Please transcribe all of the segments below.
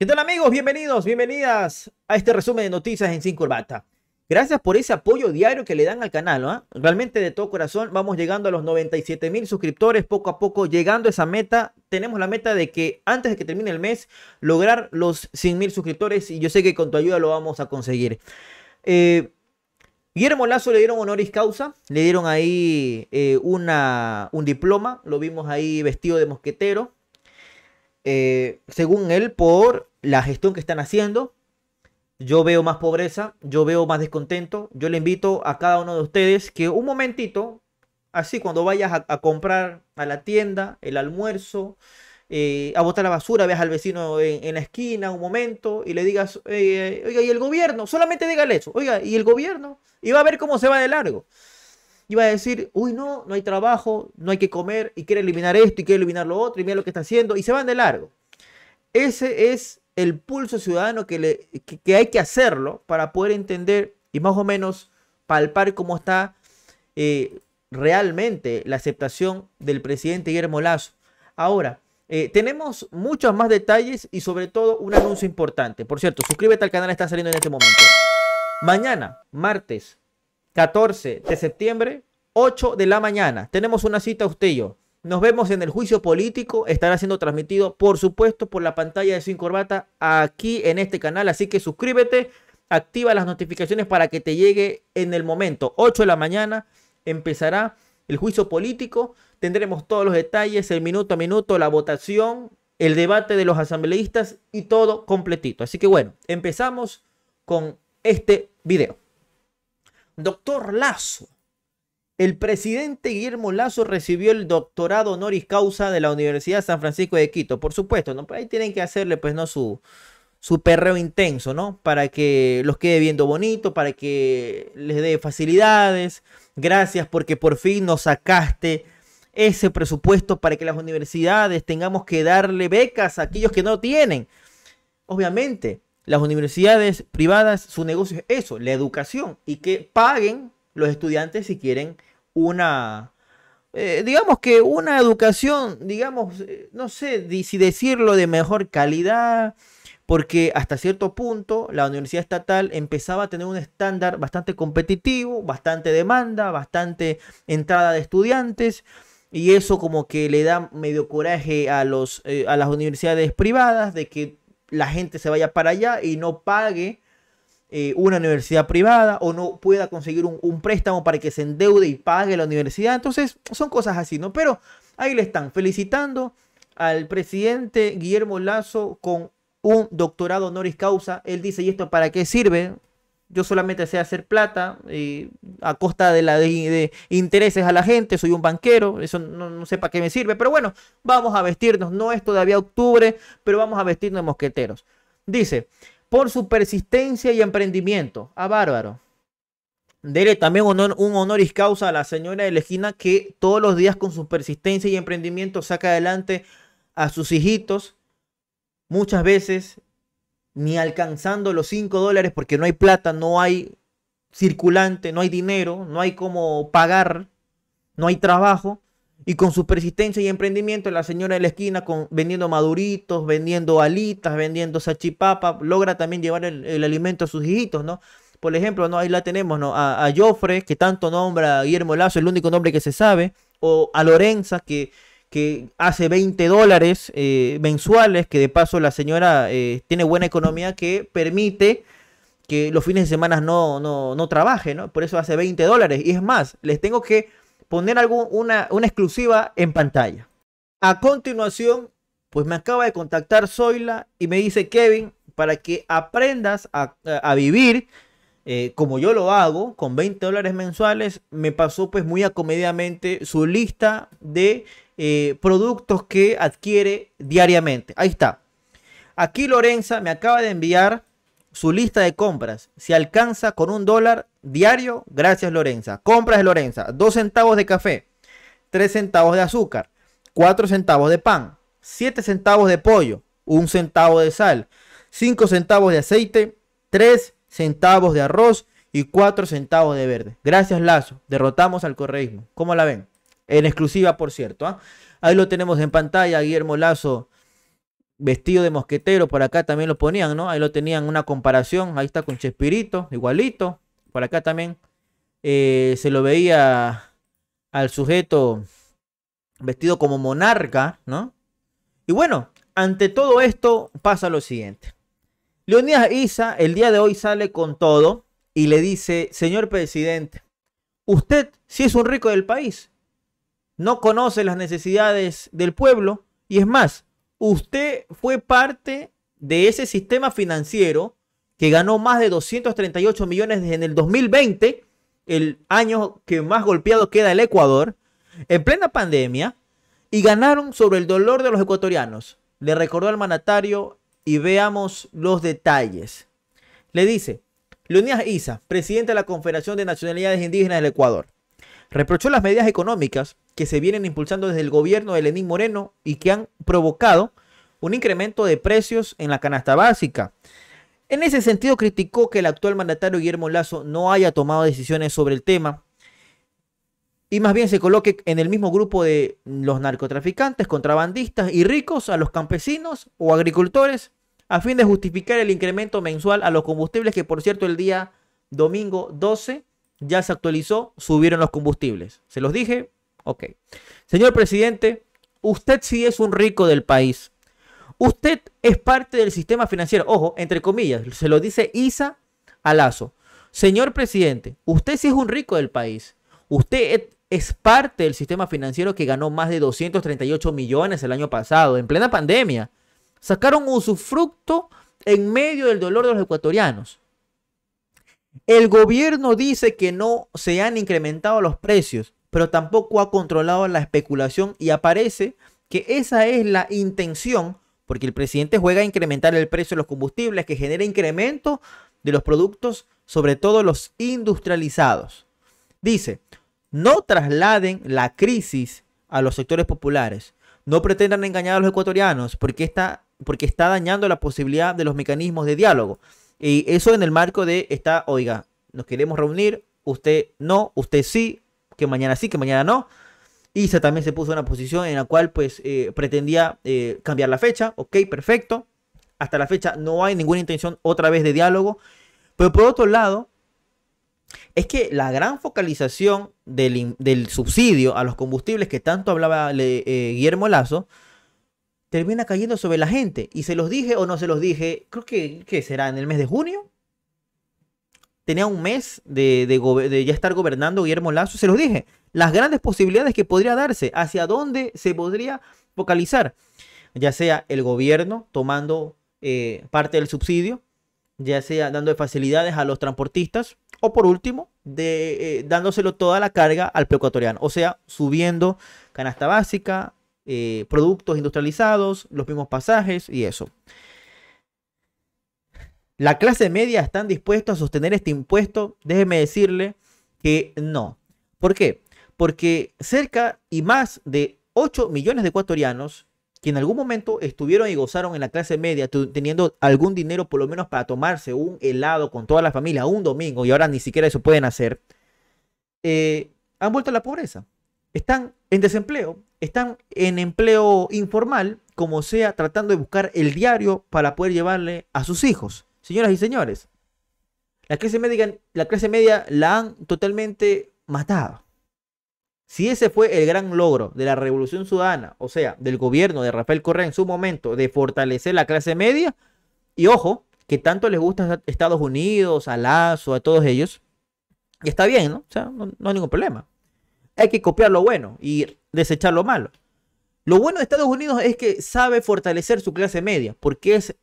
¿Qué tal amigos? Bienvenidos, bienvenidas a este resumen de noticias en Sin Corbata. Gracias por ese apoyo diario que le dan al canal. ¿no? ¿ah? Realmente de todo corazón vamos llegando a los 97 mil suscriptores, poco a poco llegando a esa meta. Tenemos la meta de que antes de que termine el mes lograr los 100 mil suscriptores y yo sé que con tu ayuda lo vamos a conseguir. Eh, Guillermo Lazo le dieron honoris causa, le dieron ahí eh, una, un diploma, lo vimos ahí vestido de mosquetero. Eh, según él, por la gestión que están haciendo. Yo veo más pobreza, yo veo más descontento. Yo le invito a cada uno de ustedes que un momentito, así cuando vayas a, comprar a la tienda, el almuerzo, eh, a botar la basura, veas al vecino en, la esquina un momento y le digas, oiga, ¿y el gobierno? Solamente dígale eso, oiga, ¿y el gobierno? Y va a ver cómo se va de largo y va a decir, uy, no, no hay trabajo, no hay que comer, y quiere eliminar esto, y quiere eliminar lo otro, y mira lo que está haciendo, y se van de largo. Ese es el pulso ciudadano que, le, hay que hacerlo para poder entender y más o menos palpar cómo está eh, realmente la aceptación del presidente Guillermo Lazo. Ahora, eh, tenemos muchos más detalles y sobre todo un anuncio importante. Por cierto, suscríbete al canal, está saliendo en este momento. Mañana, martes 14 de septiembre, 8 de la mañana, tenemos una cita usted y yo. Nos vemos en el juicio político. Estará siendo transmitido, por supuesto, por la pantalla de Sin Corbata aquí en este canal. Así que suscríbete, activa las notificaciones para que te llegue en el momento. 8 de la mañana empezará el juicio político. Tendremos todos los detalles, el minuto a minuto, la votación, el debate de los asambleístas y todo completito. Así que bueno, empezamos con este video. Doctor Lazo el presidente Guillermo Lazo recibió el doctorado honoris causa de la Universidad San Francisco de Quito, por supuesto, ¿no? ahí tienen que hacerle, pues, ¿no? Su, perreo intenso, ¿no? Para que los quede viendo bonito, para que les dé facilidades. Gracias porque por fin nos sacaste ese presupuesto para que las universidades tengamos que darle becas a aquellos que no tienen. Obviamente, las universidades privadas, su negocio es eso, la educación, y que paguen los estudiantes si quieren una, eh, digamos que una educación, digamos, eh, no sé si decirlo de mejor calidad, porque hasta cierto punto la universidad estatal empezaba a tener un estándar bastante competitivo, bastante demanda, bastante entrada de estudiantes. Y eso como que le da medio coraje a, los, eh, a las universidades privadas de que la gente se vaya para allá y no pague eh, una universidad privada o no pueda conseguir un, préstamo para que se endeude y pague la universidad. Entonces, son cosas así, ¿no? Pero ahí le están felicitando al presidente Guillermo Lazo con un doctorado honoris causa. Él dice, ¿y esto para qué sirve? Yo solamente sé hacer plata eh, a costa de, la, de, intereses a la gente, soy un banquero, eso no, no sé para qué me sirve, pero bueno, vamos a vestirnos, no es todavía octubre, pero vamos a vestirnos de mosqueteros. Dice, por su persistencia y emprendimiento. A ah, bárbaro. Dele también honor, un honoris causa a la señora de que todos los días con su persistencia y emprendimiento saca adelante a sus hijitos. Muchas veces ni alcanzando los 5 dólares porque no hay plata, no hay circulante, no hay dinero, no hay cómo pagar, no hay trabajo. Y con su persistencia y emprendimiento, la señora de la esquina vendiendo maduritos, vendiendo alitas, vendiendo sachipapa, logra también llevar el, alimento a sus hijitos, ¿no? Por ejemplo, ¿no? ahí la tenemos, ¿no? A, a Joffre, que tanto nombra a Guillermo Lazo, el único nombre que se sabe, o a Lorenza, que, que hace 20 dólares eh, mensuales, que de paso la señora eh, tiene buena economía que permite que los fines de semana no, no, no trabaje, ¿no? Por eso hace 20 dólares. Y es más, les tengo que poner algún, una, una exclusiva en pantalla. A continuación, pues me acaba de contactar Zoila y me dice, Kevin, para que aprendas a, vivir eh, como yo lo hago, con 20 dólares mensuales, me pasó pues muy acomediadamente su lista de eh, productos que adquiere diariamente. Ahí está. Aquí Lorenza me acaba de enviar su lista de compras. se alcanza con un dólar diario, gracias Lorenza. Compras de Lorenza. Dos centavos de café. Tres centavos de azúcar. Cuatro centavos de pan. Siete centavos de pollo. Un centavo de sal. Cinco centavos de aceite. Tres centavos de arroz. Y cuatro centavos de verde. Gracias Lazo. Derrotamos al correísmo. ¿Cómo la ven? En exclusiva, por cierto. ¿ah? Ahí lo tenemos en pantalla. Guillermo Lazo vestido de mosquetero, por acá también lo ponían, ¿no? Ahí lo tenían una comparación, ahí está con Chespirito, igualito, por acá también eh, se lo veía al sujeto vestido como monarca, ¿no? Y bueno, ante todo esto pasa lo siguiente. Leonidas Isa el día de hoy sale con todo y le dice, señor presidente, usted si sí es un rico del país, no conoce las necesidades del pueblo y es más, usted fue parte de ese sistema financiero que ganó más de 238 millones en el 2020, el año que más golpeado queda el Ecuador, en plena pandemia, y ganaron sobre el dolor de los ecuatorianos. Le recordó al mandatario y veamos los detalles. Le dice, Leonidas Isa, presidente de la Confederación de Nacionalidades Indígenas del Ecuador, reprochó las medidas económicas que se vienen impulsando desde el gobierno de Lenín Moreno y que han provocado un incremento de precios en la canasta básica. En ese sentido, criticó que el actual mandatario Guillermo Lazo no haya tomado decisiones sobre el tema y más bien se coloque en el mismo grupo de los narcotraficantes, contrabandistas y ricos a los campesinos o agricultores a fin de justificar el incremento mensual a los combustibles que por cierto el día domingo 12 ya se actualizó, subieron los combustibles. Se los dije, Ok. Señor presidente, usted sí es un rico del país. Usted es parte del sistema financiero. Ojo, entre comillas, se lo dice Isa Alazo. Señor presidente, usted sí es un rico del país. Usted es parte del sistema financiero que ganó más de 238 millones el año pasado, en plena pandemia. Sacaron un usufructo en medio del dolor de los ecuatorianos. El gobierno dice que no se han incrementado los precios pero tampoco ha controlado la especulación y aparece que esa es la intención, porque el presidente juega a incrementar el precio de los combustibles, que genera incremento de los productos, sobre todo los industrializados. Dice, no trasladen la crisis a los sectores populares. No pretendan engañar a los ecuatorianos porque está, porque está dañando la posibilidad de los mecanismos de diálogo. Y eso en el marco de esta oiga, nos queremos reunir, usted no, usted sí, que mañana sí, que mañana no. Isa también se puso en una posición en la cual pues eh, pretendía eh, cambiar la fecha. Ok, perfecto. Hasta la fecha no hay ninguna intención otra vez de diálogo. Pero por otro lado, es que la gran focalización del, subsidio a los combustibles que tanto hablaba eh, Guillermo Lazo termina cayendo sobre la gente. Y se los dije o no se los dije, creo que ¿qué será en el mes de junio, tenía un mes de, ya estar gobernando Guillermo Lazo, se los dije, las grandes posibilidades que podría darse, hacia dónde se podría focalizar, ya sea el gobierno tomando eh, parte del subsidio, ya sea dando facilidades a los transportistas, o por último, eh, dándoselo toda la carga al precuatoriano, o sea, subiendo canasta básica, eh, productos industrializados, los mismos pasajes y eso la clase media están dispuestos a sostener este impuesto, déjeme decirle que no. ¿Por qué? Porque cerca y más de 8 millones de ecuatorianos que en algún momento estuvieron y gozaron en la clase media, teniendo algún dinero por lo menos para tomarse un helado con toda la familia un domingo, y ahora ni siquiera eso pueden hacer, eh, han vuelto a la pobreza. Están en desempleo, están en empleo informal, como sea, tratando de buscar el diario para poder llevarle a sus hijos. Señoras y señores, la clase media la, clase han totalmente matado. Si ese fue el gran logro de la Revolución Sudana, o sea, del gobierno de Rafael Correa en su momento, de fortalecer la clase media, y ojo, que tanto les gusta a Estados Unidos, a Lazo, a todos ellos, está bien, ¿no? O sea, no, no hay ningún problema. Hay que copiar lo bueno y desechar lo malo. Lo bueno de Estados Unidos es que sabe fortalecer su clase media, porque es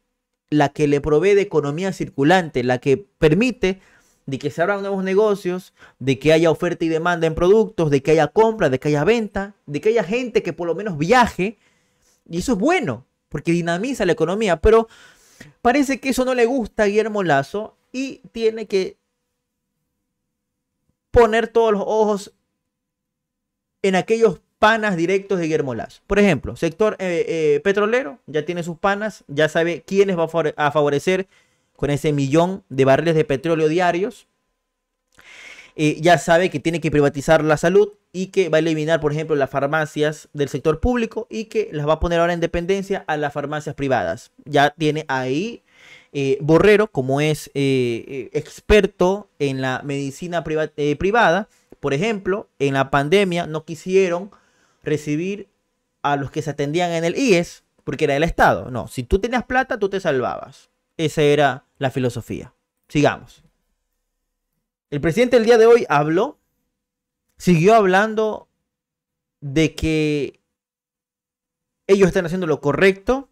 la que le provee de economía circulante, la que permite de que se abran nuevos negocios, de que haya oferta y demanda en productos, de que haya compra, de que haya venta, de que haya gente que por lo menos viaje. Y eso es bueno, porque dinamiza la economía, pero parece que eso no le gusta a Guillermo Lazo y tiene que poner todos los ojos en aquellos panas directos de Guillermo Por ejemplo, sector eh, eh, petrolero ya tiene sus panas, ya sabe quiénes va a favorecer con ese millón de barriles de petróleo diarios. Eh, ya sabe que tiene que privatizar la salud y que va a eliminar, por ejemplo, las farmacias del sector público y que las va a poner ahora en dependencia a las farmacias privadas. Ya tiene ahí Borrero, como es experto en la medicina privada, por ejemplo, en la pandemia no quisieron recibir a los que se atendían en el IES, porque era el Estado. No, si tú tenías plata, tú te salvabas. Esa era la filosofía. Sigamos. El presidente el día de hoy habló, siguió hablando de que ellos están haciendo lo correcto,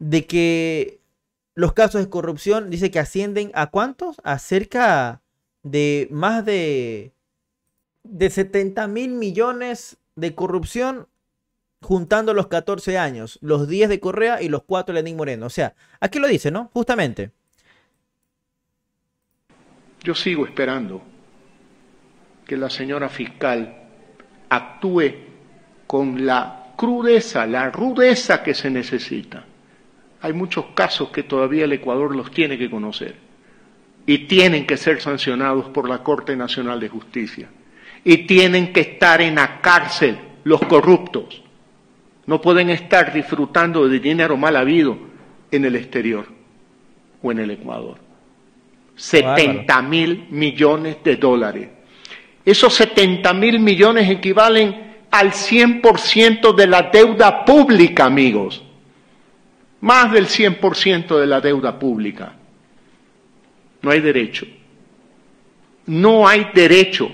de que los casos de corrupción dice que ascienden a cuántos? A cerca de más de, de 70 mil millones de corrupción juntando los 14 años, los 10 de Correa y los 4 de Lenín Moreno. O sea, aquí lo dice, ¿no? Justamente. Yo sigo esperando que la señora fiscal actúe con la crudeza, la rudeza que se necesita. Hay muchos casos que todavía el Ecuador los tiene que conocer y tienen que ser sancionados por la Corte Nacional de Justicia y tienen que estar en la cárcel los corruptos. No pueden estar disfrutando de dinero mal habido en el exterior o en el Ecuador. 70 mil millones de dólares. Esos 70 mil millones equivalen al 100% de la deuda pública, amigos. Más del 100% de la deuda pública. No hay derecho. No hay derecho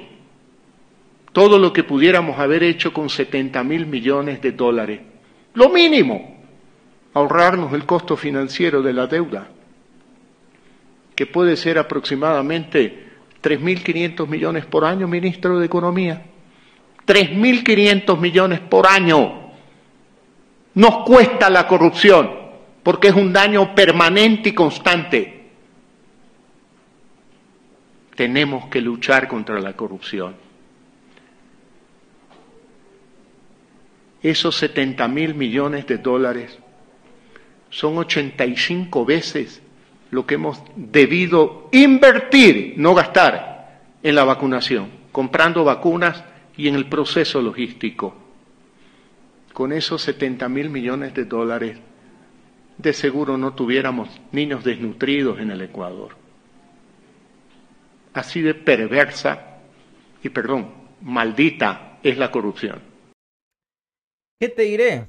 todo lo que pudiéramos haber hecho con 70 mil millones de dólares. Lo mínimo, ahorrarnos el costo financiero de la deuda, que puede ser aproximadamente 3.500 millones por año, ministro de Economía. 3.500 millones por año. Nos cuesta la corrupción, porque es un daño permanente y constante. Tenemos que luchar contra la corrupción. esos 70 mil millones de dólares son 85 veces lo que hemos debido invertir, no gastar, en la vacunación, comprando vacunas y en el proceso logístico. Con esos 70 mil millones de dólares, de seguro no tuviéramos niños desnutridos en el Ecuador. Así de perversa y, perdón, maldita es la corrupción. ¿Qué te diré?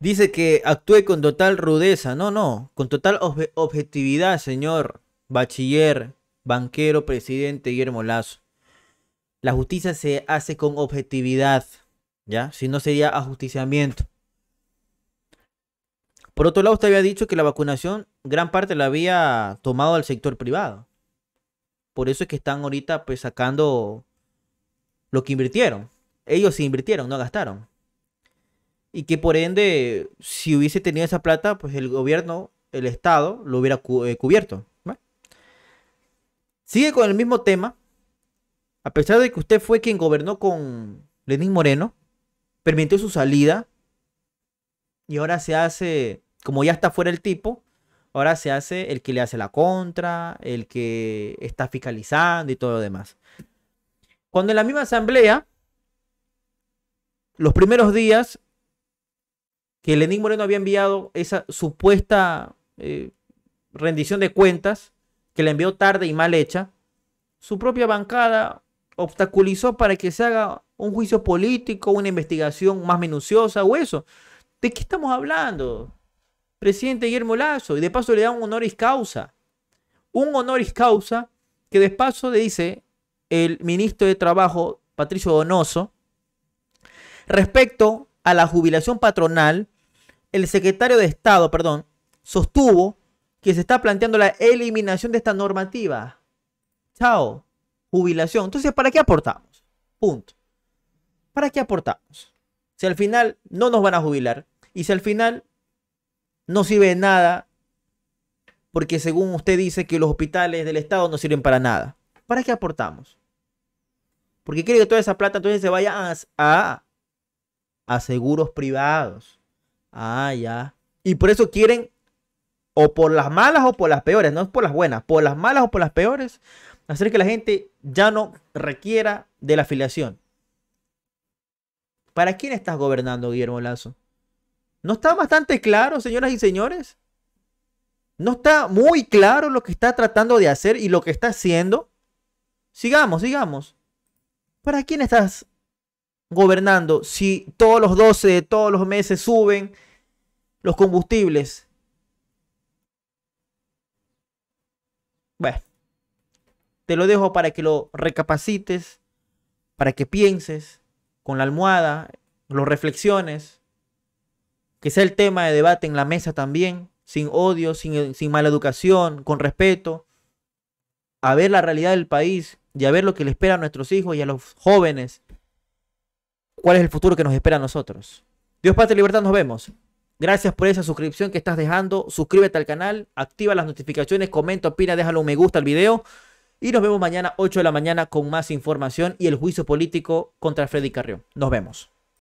Dice que actúe con total rudeza. No, no, con total objetividad, señor bachiller, banquero, presidente Guillermo Lazo. La justicia se hace con objetividad, ¿ya? Si no sería ajusticiamiento. Por otro lado, usted había dicho que la vacunación gran parte la había tomado al sector privado. Por eso es que están ahorita pues, sacando lo que invirtieron ellos se invirtieron, no gastaron. Y que por ende, si hubiese tenido esa plata, pues el gobierno, el Estado, lo hubiera eh, cubierto. Sigue con el mismo tema. A pesar de que usted fue quien gobernó con Lenín Moreno, permitió su salida y ahora se hace, como ya está fuera el tipo, ahora se hace el que le hace la contra, el que está fiscalizando y todo lo demás. Cuando en la misma asamblea los primeros días que Lenín Moreno había enviado esa supuesta eh, rendición de cuentas, que la envió tarde y mal hecha, su propia bancada obstaculizó para que se haga un juicio político, una investigación más minuciosa o eso. ¿De qué estamos hablando? Presidente Guillermo Lazo, y de paso le da un honoris causa. Un honoris causa que de paso le dice el ministro de Trabajo, Patricio Donoso, Respecto a la jubilación patronal, el secretario de Estado, perdón, sostuvo que se está planteando la eliminación de esta normativa. Chao, jubilación. Entonces, ¿para qué aportamos? Punto. ¿Para qué aportamos? Si al final no nos van a jubilar y si al final no sirve de nada, porque según usted dice que los hospitales del Estado no sirven para nada, ¿para qué aportamos? Porque quiere que toda esa plata entonces se vaya a a seguros privados. Ah, ya. Y por eso quieren, o por las malas o por las peores, no es por las buenas, por las malas o por las peores, hacer que la gente ya no requiera de la afiliación. ¿Para quién estás gobernando, Guillermo Lazo? ¿No está bastante claro, señoras y señores? ¿No está muy claro lo que está tratando de hacer y lo que está haciendo? Sigamos, sigamos. ¿Para quién estás gobernando, si todos los 12 de todos los meses suben los combustibles? Bueno, te lo dejo para que lo recapacites, para que pienses con la almohada, lo reflexiones, que sea el tema de debate en la mesa también, sin odio, sin, sin mala educación, con respeto, a ver la realidad del país y a ver lo que le espera a nuestros hijos y a los jóvenes cuál es el futuro que nos espera a nosotros. Dios padre y Libertad, nos vemos. Gracias por esa suscripción que estás dejando. Suscríbete al canal, activa las notificaciones, comenta, opina, déjalo un me gusta al video. Y nos vemos mañana 8 de la mañana con más información y el juicio político contra Freddy Carrión. Nos vemos.